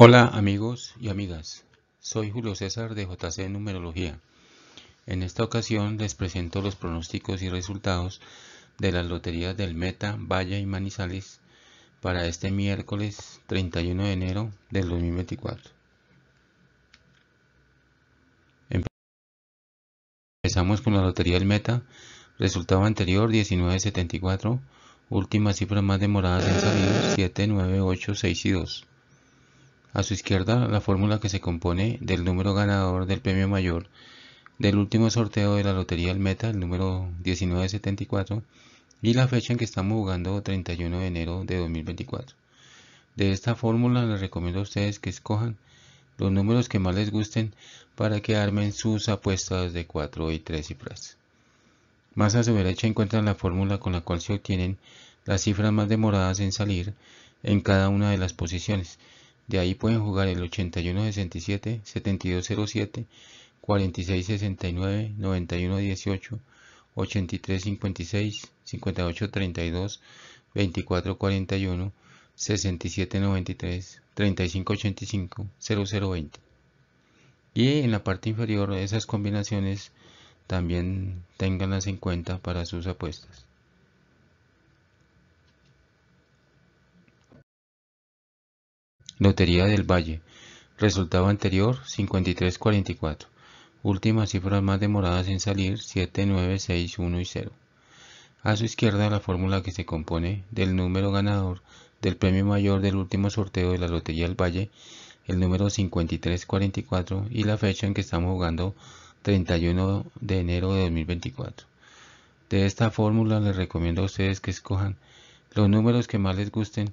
Hola amigos y amigas, soy Julio César de JC Numerología. En esta ocasión les presento los pronósticos y resultados de las loterías del Meta, Valle y Manizales para este miércoles 31 de enero del 2024. Empezamos con la lotería del Meta, resultado anterior 1974, última cifra más demorada en salir 7, 9, 8, 6 y 2. A su izquierda, la fórmula que se compone del número ganador del premio mayor del último sorteo de la Lotería El Meta, el número 1974, y la fecha en que estamos jugando, 31 de enero de 2024. De esta fórmula les recomiendo a ustedes que escojan los números que más les gusten para que armen sus apuestas de 4 y 3 cifras. Más a su derecha encuentran la fórmula con la cual se obtienen las cifras más demoradas en salir en cada una de las posiciones. De ahí pueden jugar el 8167, 7207, 4669, 9118, 8356, 5832, 2441, 6793, 3585, 0020. Y en la parte inferior esas combinaciones también tenganlas en cuenta para sus apuestas. Lotería del Valle. Resultado anterior 5344. Últimas cifras más demoradas en salir 7, 9, 6, 1 y 0. A su izquierda la fórmula que se compone del número ganador del premio mayor del último sorteo de la Lotería del Valle, el número 5344 y la fecha en que estamos jugando 31 de enero de 2024. De esta fórmula les recomiendo a ustedes que escojan los números que más les gusten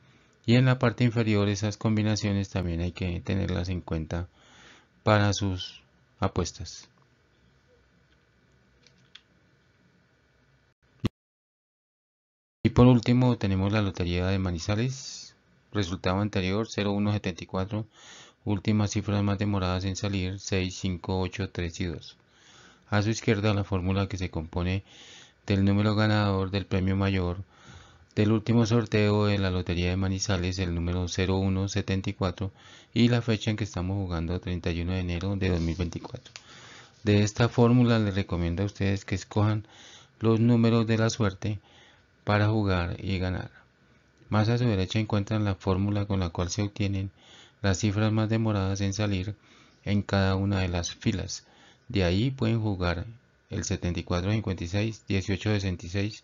y en la parte inferior esas combinaciones también hay que tenerlas en cuenta para sus apuestas. Y por último tenemos la lotería de Manizales, resultado anterior 0174, últimas cifras más demoradas en salir 6, 5, 8, 3 y 2. A su izquierda la fórmula que se compone del número ganador del premio mayor del último sorteo de la Lotería de Manizales, el número 0174 y la fecha en que estamos jugando 31 de enero de 2024. De esta fórmula les recomiendo a ustedes que escojan los números de la suerte para jugar y ganar. Más a su derecha encuentran la fórmula con la cual se obtienen las cifras más demoradas en salir en cada una de las filas. De ahí pueden jugar el 7456, 1866,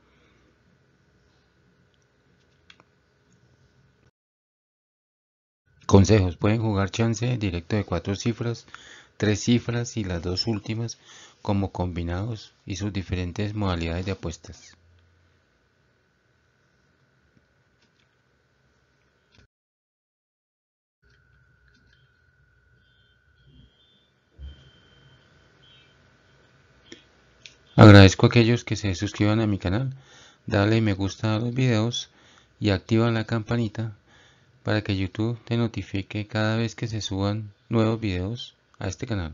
Consejos, pueden jugar chance directo de cuatro cifras, tres cifras y las dos últimas como combinados y sus diferentes modalidades de apuestas. Agradezco a aquellos que se suscriban a mi canal, dale me gusta a los videos y activa la campanita para que YouTube te notifique cada vez que se suban nuevos videos a este canal.